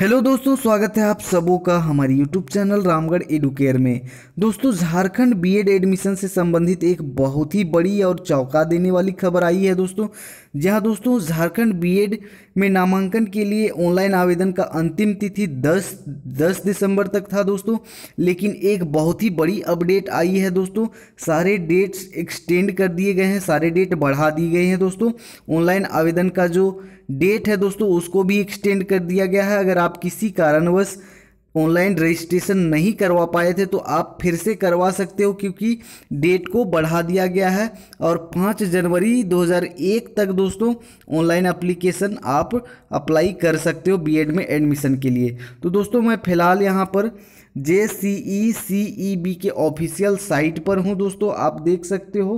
hello दोस्तों स्वागत है आप सबों का हमारे यूट्यूब चैनल रामगढ़ एडुकेयर में दोस्तों झारखंड बीएड एडमिशन से संबंधित एक बहुत ही बड़ी और चौंका देने वाली खबर आई है दोस्तों जहां दोस्तों झारखंड बीएड में नामांकन के लिए ऑनलाइन आवेदन का अंतिम तिथि 10 10 दिसंबर तक था दोस्तों लेकिन एक बहुत ही बड़ी अपडेट आई है दोस्तों सारे डेट्स एक्सटेंड कर दिए गए हैं सारे डेट बढ़ा दिए गए हैं दोस्तों ऑनलाइन आवेदन का जो डेट है दोस्तों उसको भी एक्सटेंड कर दिया गया है अगर आप किसी कारणवश ऑनलाइन रजिस्ट्रेशन नहीं करवा पाए थे तो आप फिर से करवा सकते हो क्योंकि डेट को बढ़ा दिया गया है और 5 जनवरी 2001 तक दोस्तों ऑनलाइन एप्लीकेशन आप अप्लाई कर सकते हो बीएड में एडमिशन के लिए तो दोस्तों मैं फ़िलहाल यहाँ पर J C E C E B के ऑफिशियल साइट पर हूँ दोस्तों आप देख सकते हो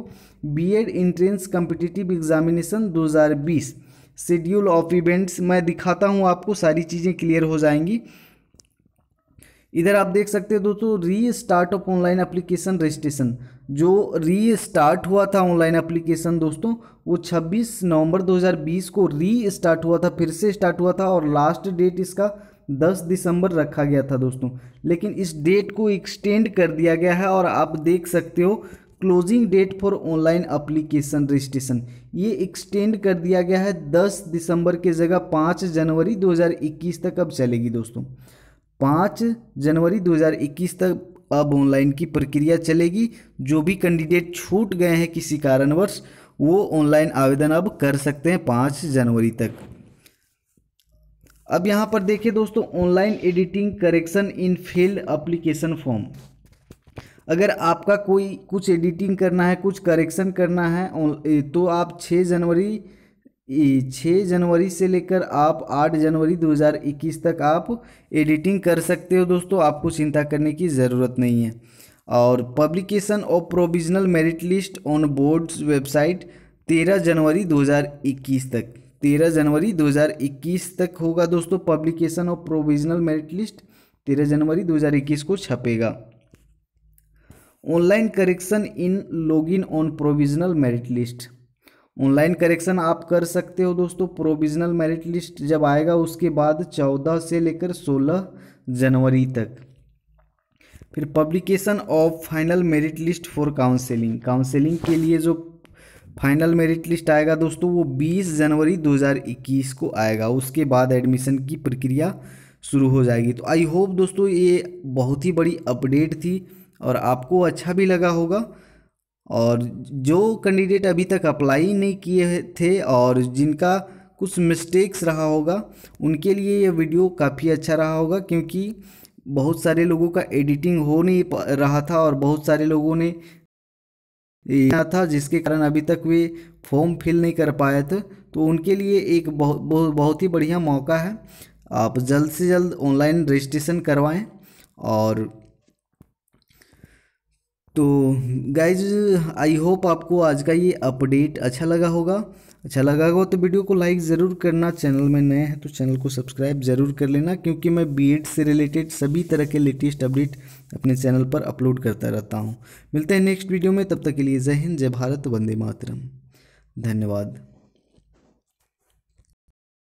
बीएड एंट्रेंस कम्पिटिटिव एग्ज़ामिनेशन दो शेड्यूल ऑफ इवेंट्स मैं दिखाता हूँ आपको सारी चीज़ें क्लियर हो जाएंगी इधर आप देख सकते हैं दोस्तों restart of online application registration जो री स्टार्ट हुआ था ऑनलाइन एप्लीकेशन दोस्तों वो 26 नवंबर 2020 को री स्टार्ट हुआ था फिर से स्टार्ट हुआ था और लास्ट डेट इसका 10 दिसंबर रखा गया था दोस्तों लेकिन इस डेट को एक्सटेंड कर दिया गया है और आप देख सकते हो closing date for online application registration ये एक्सटेंड कर दिया गया है 10 दिसंबर के जगह 5 जनवरी 2021 तक अब चलेगी दोस्तों 5 जनवरी 2021 तक अब ऑनलाइन की प्रक्रिया चलेगी जो भी कैंडिडेट छूट गए हैं किसी कारणवश वो ऑनलाइन आवेदन अब कर सकते हैं 5 जनवरी तक अब यहाँ पर देखिए दोस्तों online editing correction in field application form अगर आपका कोई कुछ एडिटिंग करना है कुछ करेक्शन करना है तो आप छः जनवरी छः जनवरी से लेकर आप आठ जनवरी 2021 तक आप एडिटिंग कर सकते हो दोस्तों आपको चिंता करने की ज़रूरत नहीं है और publication of provisional merit list on boards website तेरह जनवरी 2021 तक तेरह जनवरी 2021 तक होगा दोस्तों publication of provisional merit list तेरह जनवरी 2021 को छपेगा online correction in login on provisional merit list online correction आप कर सकते हो दोस्तों प्रोविजनल मेरिट लिस्ट जब आएगा उसके बाद चौदह से लेकर सोलह जनवरी तक फिर publication of final merit list for counselling counselling के लिए जो फाइनल मेरिट लिस्ट आएगा दोस्तों वो 20 जनवरी 2021 को आएगा उसके बाद एडमिशन की प्रक्रिया शुरू हो जाएगी तो आई होप दोस्तों ये बहुत ही बड़ी अपडेट थी और आपको अच्छा भी लगा होगा और जो कैंडिडेट अभी तक अप्लाई नहीं किए थे और जिनका कुछ मिस्टेक्स रहा होगा उनके लिए ये वीडियो काफ़ी अच्छा रहा होगा क्योंकि बहुत सारे लोगों का एडिटिंग हो नहीं रहा था और बहुत सारे लोगों ने यहाँ था जिसके कारण अभी तक वे फॉर्म फिल नहीं कर पाए थे तो उनके लिए एक बहुत बहुत बहुत ही बढ़िया मौका है आप जल्द से जल्द ऑनलाइन रजिस्ट्रेशन करवाएं और तो गाइज आई होप आपको आज का ये अपडेट अच्छा लगा होगा अच्छा लगा होगा तो वीडियो को लाइक ज़रूर करना चैनल में नए हैं तो चैनल को सब्सक्राइब ज़रूर कर लेना क्योंकि मैं बीएड से रिलेटेड सभी तरह के लेटेस्ट अपडेट अपने चैनल पर अपलोड करता रहता हूँ मिलते हैं नेक्स्ट वीडियो में तब तक के लिए जय हिंद जय भारत वंदे मातरम धन्यवाद